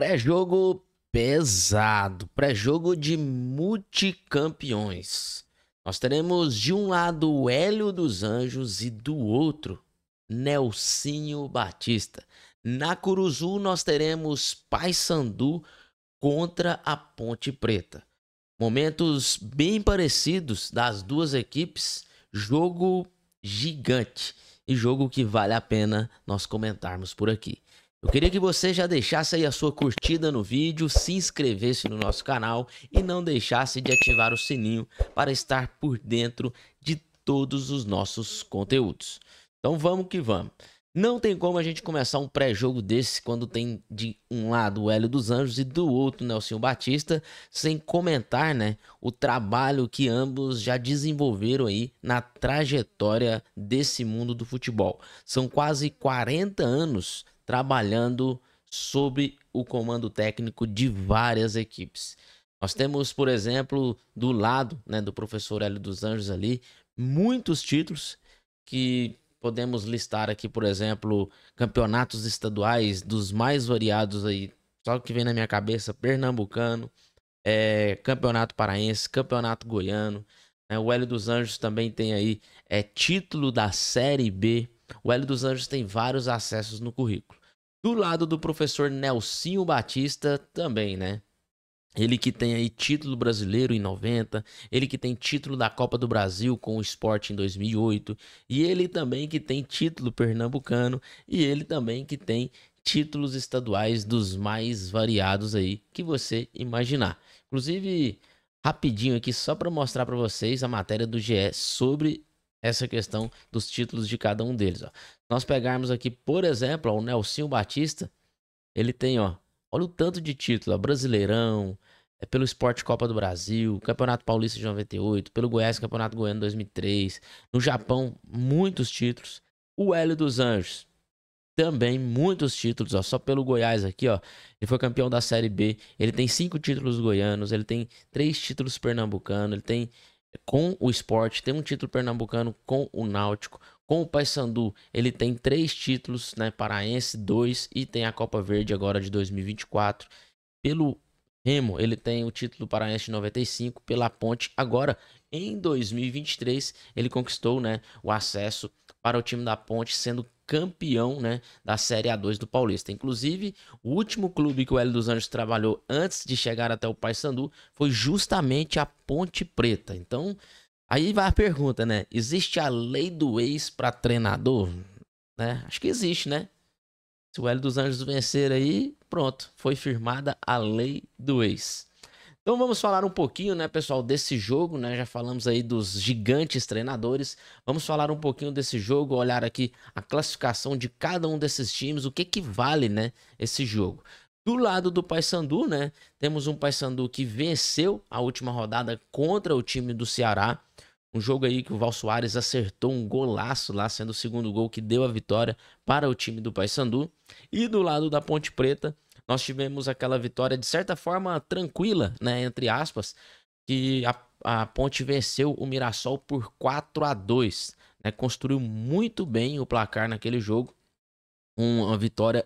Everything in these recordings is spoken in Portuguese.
pré-jogo pesado, pré-jogo de multicampeões. Nós teremos de um lado o Hélio dos Anjos e do outro Nelsinho Batista. Na Curuzu nós teremos Paysandu contra a Ponte Preta. Momentos bem parecidos das duas equipes, jogo gigante e jogo que vale a pena nós comentarmos por aqui. Eu queria que você já deixasse aí a sua curtida no vídeo, se inscrevesse no nosso canal e não deixasse de ativar o sininho para estar por dentro de todos os nossos conteúdos. Então vamos que vamos. Não tem como a gente começar um pré-jogo desse quando tem de um lado o Hélio dos Anjos e do outro Nelson Batista, sem comentar, né, o trabalho que ambos já desenvolveram aí na trajetória desse mundo do futebol. São quase 40 anos trabalhando sob o comando técnico de várias equipes. Nós temos, por exemplo, do lado né, do professor Hélio dos Anjos ali, muitos títulos que podemos listar aqui, por exemplo, campeonatos estaduais dos mais variados aí, só que vem na minha cabeça, pernambucano, é, campeonato paraense, campeonato goiano, né, o Hélio dos Anjos também tem aí é, título da Série B, o Hélio dos Anjos tem vários acessos no currículo do lado do professor Nelsinho Batista também, né? Ele que tem aí título brasileiro em 90, ele que tem título da Copa do Brasil com o esporte em 2008, e ele também que tem título pernambucano, e ele também que tem títulos estaduais dos mais variados aí que você imaginar. Inclusive, rapidinho aqui só para mostrar para vocês a matéria do GE sobre essa questão dos títulos de cada um deles. Ó. Nós pegarmos aqui, por exemplo, ó, o Nelsinho Batista, ele tem, ó, olha o tanto de título, ó, Brasileirão, é pelo Esporte Copa do Brasil, Campeonato Paulista de 98, pelo Goiás Campeonato Goiano 2003, no Japão muitos títulos, o Hélio dos Anjos também muitos títulos, ó, só pelo Goiás aqui, ó, ele foi campeão da Série B, ele tem cinco títulos goianos, ele tem três títulos pernambucanos, ele tem com o esporte, tem um título pernambucano com o Náutico, com o Paysandu, ele tem três títulos, né? Paraense, dois, e tem a Copa Verde agora de 2024. Pelo Remo, ele tem o título paraense de 95, pela Ponte agora em 2023, ele conquistou né, o acesso para o time da Ponte, sendo campeão né, da Série A2 do Paulista. Inclusive, o último clube que o Hélio dos Anjos trabalhou antes de chegar até o Paysandu foi justamente a Ponte Preta. Então, aí vai a pergunta, né? Existe a lei do ex para treinador? Né? Acho que existe, né? Se o Hélio dos Anjos vencer aí, pronto, foi firmada a lei do ex. Então vamos falar um pouquinho, né, pessoal, desse jogo, né? Já falamos aí dos gigantes treinadores. Vamos falar um pouquinho desse jogo, olhar aqui a classificação de cada um desses times, o que que vale, né, esse jogo. Do lado do Paysandu, né, temos um Paysandu que venceu a última rodada contra o time do Ceará. Um jogo aí que o Val Soares acertou um golaço lá, sendo o segundo gol que deu a vitória para o time do Paysandu. E do lado da Ponte Preta, nós tivemos aquela vitória de certa forma tranquila, né, entre aspas, que a, a Ponte venceu o Mirassol por 4 a 2, né, construiu muito bem o placar naquele jogo, uma vitória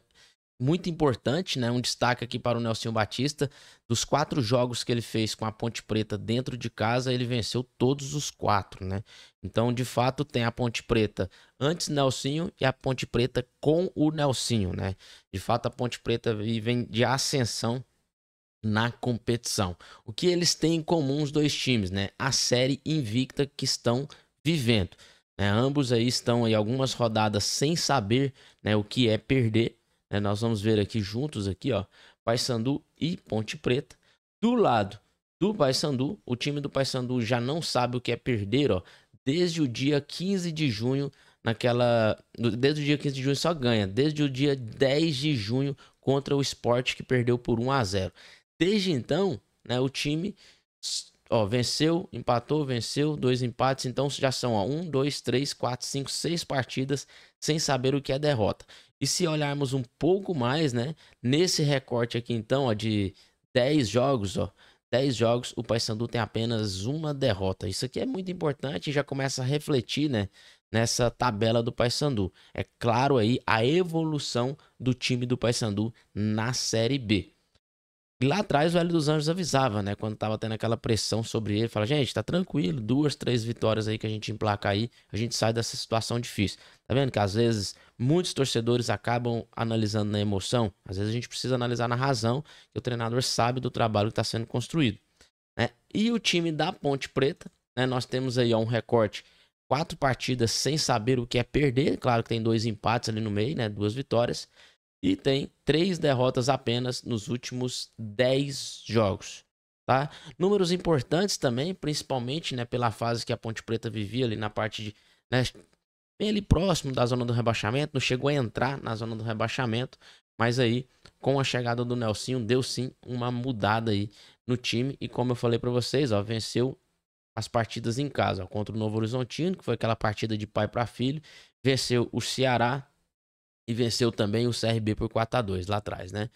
muito importante, né? Um destaque aqui para o Nelson Batista. Dos quatro jogos que ele fez com a Ponte Preta dentro de casa, ele venceu todos os quatro, né? Então, de fato, tem a Ponte Preta antes Nelsinho e a Ponte Preta com o Nelsinho, né? De fato, a Ponte Preta vem de ascensão na competição. O que eles têm em comum os dois times, né? A série invicta que estão vivendo. Né? Ambos aí estão aí algumas rodadas sem saber né, o que é perder né? Nós vamos ver aqui juntos aqui, ó, Paysandu e Ponte Preta. Do lado do Paysandu, o time do Paysandu já não sabe o que é perder, ó, desde o dia 15 de junho naquela desde o dia 15 de junho só ganha, desde o dia 10 de junho contra o Sport que perdeu por 1 a 0. Desde então, né, o time ó, venceu, empatou, venceu, dois empates, então já são ó, 1, 2, 3, 4, 5, 6 partidas sem saber o que é derrota. E se olharmos um pouco mais, né? Nesse recorte aqui, então, ó, de 10 jogos, ó. 10 jogos, o Paysandu tem apenas uma derrota. Isso aqui é muito importante e já começa a refletir, né? Nessa tabela do Paysandu. É claro aí a evolução do time do Paysandu na Série B. E lá atrás o Hélio dos Anjos avisava, né? Quando tava tendo aquela pressão sobre ele, fala, gente, tá tranquilo, duas, três vitórias aí que a gente emplaca aí, a gente sai dessa situação difícil. Tá vendo que às vezes muitos torcedores acabam analisando na emoção, às vezes a gente precisa analisar na razão, que o treinador sabe do trabalho que está sendo construído. Né? E o time da Ponte Preta, né? Nós temos aí ó, um recorte, quatro partidas sem saber o que é perder, claro que tem dois empates ali no meio, né? Duas vitórias e tem três derrotas apenas nos últimos 10 jogos. Tá? Números importantes também, principalmente né, pela fase que a Ponte Preta vivia ali na parte de. Né, bem ali próximo da zona do rebaixamento, não chegou a entrar na zona do rebaixamento, mas aí com a chegada do Nelsinho deu sim uma mudada aí no time e como eu falei para vocês, ó, venceu as partidas em casa, ó, contra o Novo Horizontino, que foi aquela partida de pai para filho, venceu o Ceará e venceu também o CRB por 4 a 2 lá atrás, né?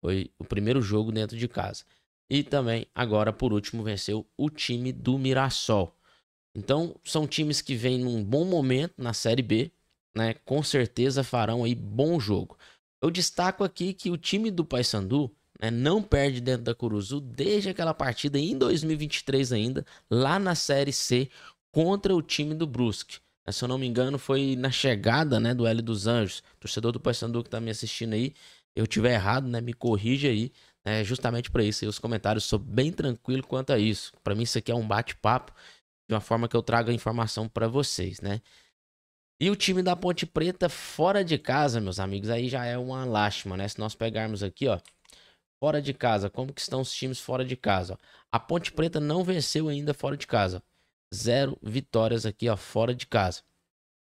Foi o primeiro jogo dentro de casa. E também, agora por último, venceu o time do Mirassol. Então, são times que vêm num bom momento na Série B, né? Com certeza farão aí bom jogo. Eu destaco aqui que o time do Paysandu né, não perde dentro da Curuzu desde aquela partida em 2023 ainda, lá na Série C, contra o time do Brusque. É, se eu não me engano, foi na chegada né, do L dos Anjos. Torcedor do Paysandu que tá me assistindo aí, eu tiver errado, né, me corrija aí. Né, justamente para isso. E os comentários, sou bem tranquilo quanto a isso. Para mim, isso aqui é um bate-papo de uma forma que eu traga informação para vocês, né? E o time da Ponte Preta fora de casa, meus amigos, aí já é uma lástima, né? Se nós pegarmos aqui, ó, fora de casa, como que estão os times fora de casa? A Ponte Preta não venceu ainda fora de casa zero vitórias aqui, ó, fora de casa.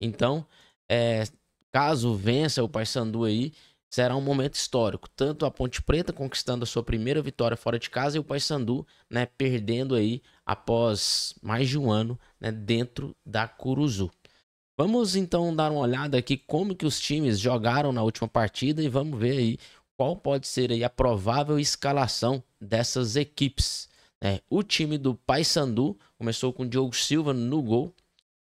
Então, é, caso vença o Paysandu aí, será um momento histórico. Tanto a Ponte Preta conquistando a sua primeira vitória fora de casa e o Paysandu, né, perdendo aí após mais de um ano, né, dentro da Curuzu. Vamos então dar uma olhada aqui como que os times jogaram na última partida e vamos ver aí qual pode ser aí a provável escalação dessas equipes. É, o time do Paysandu começou com o Diogo Silva no gol,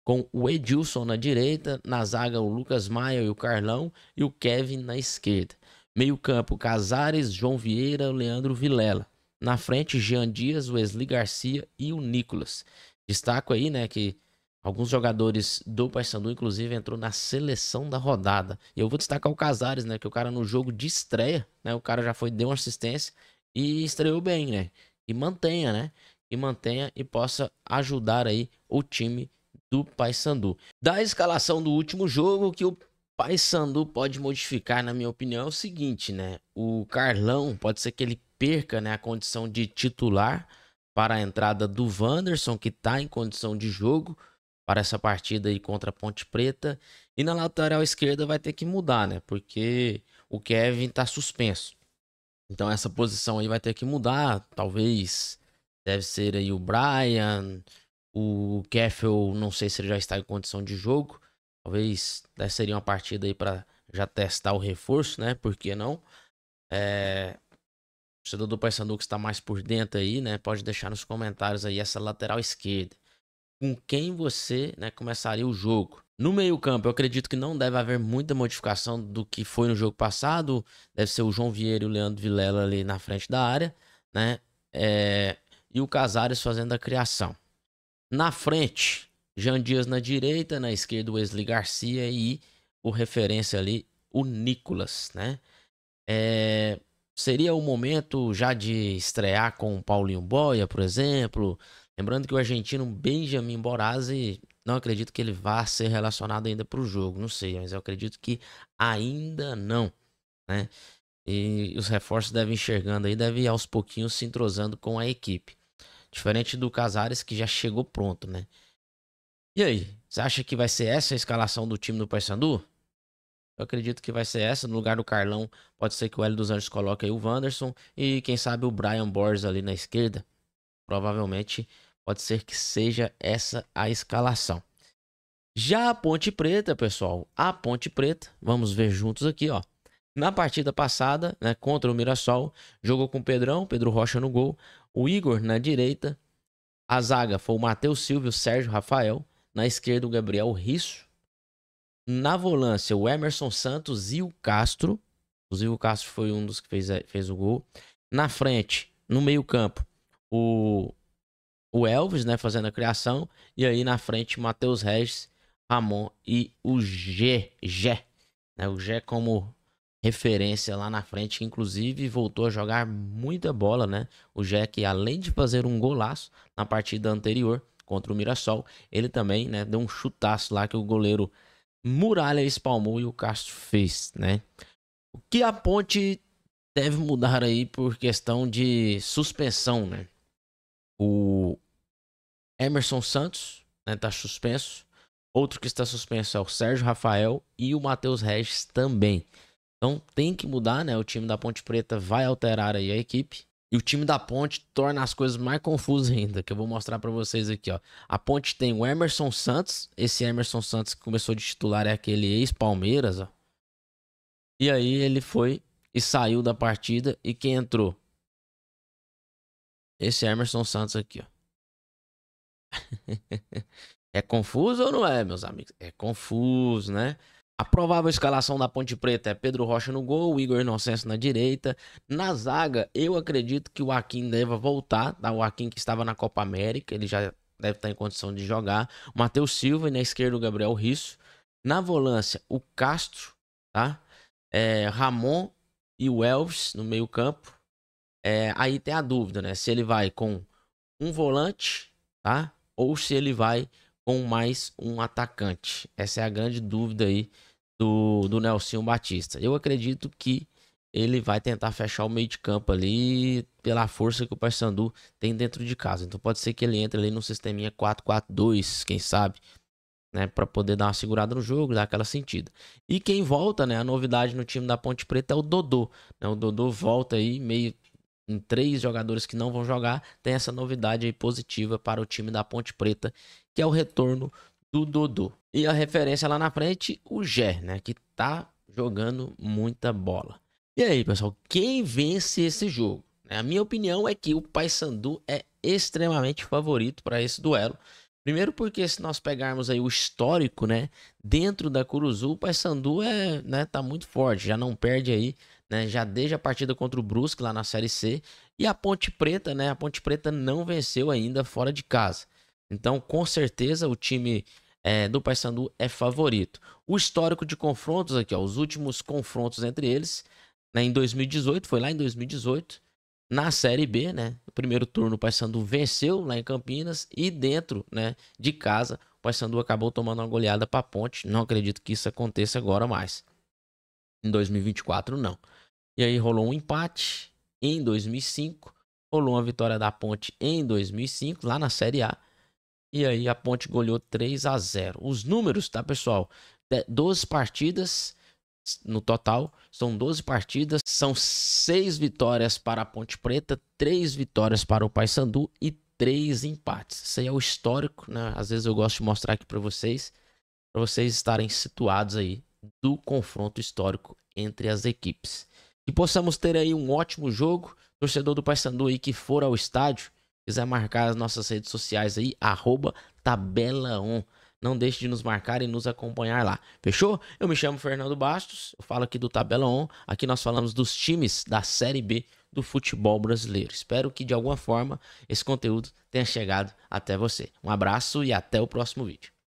com o Edilson na direita, na zaga o Lucas Maia e o Carlão e o Kevin na esquerda. Meio-campo Casares, João Vieira, Leandro Vilela. Na frente Jean Dias, Wesley Garcia e o Nicolas. Destaco aí, né, que alguns jogadores do Paysandu inclusive entrou na seleção da rodada. E eu vou destacar o Casares, né, que o cara no jogo de estreia, né, o cara já foi deu uma assistência e estreou bem, né? que mantenha, né? Que mantenha e possa ajudar aí o time do Paysandu. Da escalação do último jogo que o Paysandu pode modificar, na minha opinião, é o seguinte, né? O Carlão pode ser que ele perca, né, a condição de titular para a entrada do Wanderson, que está em condição de jogo para essa partida aí contra a Ponte Preta. E na lateral esquerda vai ter que mudar, né? Porque o Kevin está suspenso. Então essa posição aí vai ter que mudar. Talvez deve ser aí o Brian, o Keffel, não sei se ele já está em condição de jogo. Talvez seria uma partida aí para já testar o reforço, né? Por que não? É... O torcedor do Paysandu que está mais por dentro aí, né? Pode deixar nos comentários aí essa lateral esquerda. Com quem você né, começaria o jogo? No meio-campo, eu acredito que não deve haver muita modificação do que foi no jogo passado. Deve ser o João Vieira e o Leandro Vilela ali na frente da área, né? É... E o Casares fazendo a criação. Na frente, Jean Dias na direita, na esquerda o Wesley Garcia e o referência ali, o Nicolas, né? É... Seria o momento já de estrear com o Paulinho Boia, por exemplo. Lembrando que o argentino Benjamin Borazzi não acredito que ele vá ser relacionado ainda para o jogo, não sei, mas eu acredito que ainda não, né? E os reforços devem enxergando aí, devem aos pouquinhos se entrosando com a equipe. Diferente do Casares que já chegou pronto, né? E aí, você acha que vai ser essa a escalação do time do Paysandu? Eu acredito que vai ser essa. No lugar do Carlão, pode ser que o Hélio dos Anjos coloque aí o Wanderson e quem sabe o Brian Borges ali na esquerda. Provavelmente Pode ser que seja essa a escalação. Já a Ponte Preta, pessoal, a Ponte Preta, vamos ver juntos aqui, ó. Na partida passada, né, contra o Mirassol, jogou com o Pedrão, Pedro Rocha no gol, o Igor na direita, a zaga foi o Matheus Silvio, Sérgio Rafael, na esquerda o Gabriel Risso, na volância o Emerson Santos e o Castro, inclusive o Castro foi um dos que fez, eh, fez o gol, na frente, no meio campo, o o Elvis, né, fazendo a criação, e aí na frente Matheus Regis, Ramon e o G, G, né, o G é como referência lá na frente, que inclusive voltou a jogar muita bola, né? O G que além de fazer um golaço na partida anterior contra o Mirassol, ele também, né, deu um chutaço lá que o goleiro Muralha espalmou e o Castro fez, né? O que a Ponte deve mudar aí por questão de suspensão, né? O Emerson Santos, né, tá suspenso. Outro que está suspenso é o Sérgio Rafael e o Matheus Regis também. Então tem que mudar, né? O time da Ponte Preta vai alterar aí a equipe. E o time da Ponte torna as coisas mais confusas ainda, que eu vou mostrar para vocês aqui, ó. A Ponte tem o Emerson Santos, esse Emerson Santos que começou de titular é aquele ex-Palmeiras, ó. E aí ele foi e saiu da partida e quem entrou? Esse Emerson Santos aqui, ó. é confuso ou não é, meus amigos? É confuso, né? A provável escalação da Ponte Preta é Pedro Rocha no gol, Igor Inocêncio na direita. Na zaga, eu acredito que o Joaquim deva voltar, tá? o Joaquim que estava na Copa América, ele já deve estar em condição de jogar. Matheus Silva e na esquerda o Gabriel Risso. Na volância, o Castro, tá? É, Ramon e o Elvis no meio campo. É, aí tem a dúvida, né? Se ele vai com um volante, tá? ou se ele vai com mais um atacante. Essa é a grande dúvida aí do, do Nelson Batista. Eu acredito que ele vai tentar fechar o meio de campo ali pela força que o Paysandu tem dentro de casa. Então pode ser que ele entre ali no sisteminha 4-4-2, quem sabe, né, para poder dar uma segurada no jogo, dar aquela sentida. E quem volta, né, a novidade no time da Ponte Preta é o Dodô, né? O Dodô volta aí meio em três jogadores que não vão jogar, tem essa novidade aí positiva para o time da Ponte Preta, que é o retorno do Dodô. E a referência lá na frente, o Gé, né, que tá jogando muita bola. E aí, pessoal, quem vence esse jogo? Né, a minha opinião é que o Paysandu é extremamente favorito para esse duelo. Primeiro porque se nós pegarmos aí o histórico, né, dentro da Curuzu, o Paysandu é, né, tá muito forte, já não perde aí né, já desde a partida contra o Brusque lá na Série C. E a Ponte Preta, né? A Ponte Preta não venceu ainda fora de casa. Então, com certeza, o time é, do Paysandu é favorito. O histórico de confrontos aqui, ó, os últimos confrontos entre eles, né, em 2018, foi lá em 2018, na Série B, né? No primeiro turno, o Paysandu venceu lá em Campinas e dentro, né, de casa, o Paysandu acabou tomando uma goleada para a Ponte. Não acredito que isso aconteça agora mais. Em 2024, não. E aí rolou um empate em 2005, rolou uma vitória da Ponte em 2005, lá na Série A. E aí a Ponte goleou 3 a 0. Os números, tá, pessoal? 12 partidas no total, são 12 partidas, são 6 vitórias para a Ponte Preta, 3 vitórias para o Paysandu e 3 empates. Isso aí é o histórico, né? Às vezes eu gosto de mostrar aqui para vocês, para vocês estarem situados aí do confronto histórico entre as equipes. Que possamos ter aí um ótimo jogo. Torcedor do Paysandu aí que for ao estádio, quiser marcar as nossas redes sociais aí, arroba tabelaon. Não deixe de nos marcar e nos acompanhar lá. Fechou? Eu me chamo Fernando Bastos, eu falo aqui do Tabela 1 Aqui nós falamos dos times da Série B do futebol brasileiro. Espero que de alguma forma esse conteúdo tenha chegado até você. Um abraço e até o próximo vídeo.